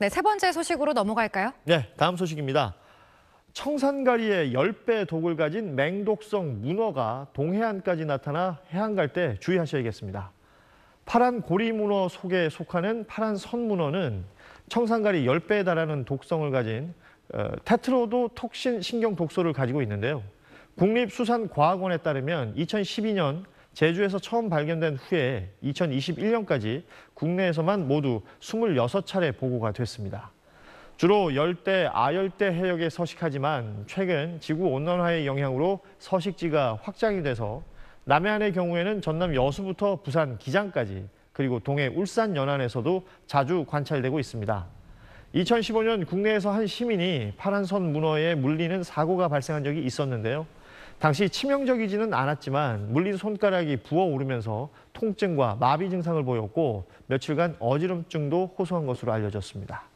네, 세 번째 소식으로 넘어갈까요? 네, 다음 소식입니다. 청산가리의 10배 독을 가진 맹독성 문어가 동해안까지 나타나 해안 갈 때 주의하셔야겠습니다. 파란 고리문어 속에 속하는 파란 선문어는 청산가리 10배에 달하는 독성을 가진 어, 테트로도톡신 신경 독소를 가지고 있는데요. 국립수산과학원에 따르면 2012년 제주에서 처음 발견된 후에 2021년까지 국내에서만 모두 26차례 보고가 됐습니다. 주로 열대, 아열대 해역에 서식하지만 최근 지구 온난화의 영향으로 서식지가 확장이 돼서 남해안의 경우에는 전남 여수부터 부산 기장까지 그리고 동해 울산 연안에서도 자주 관찰되고 있습니다. 2015년 국내에서 한 시민이 파란선 문어에 물리는 사고가 발생한 적이 있었는데요. 당시 치명적이지는 않았지만 물린 손가락이 부어오르면서 통증과 마비 증상을 보였고 며칠간 어지럼증도 호소한 것으로 알려졌습니다.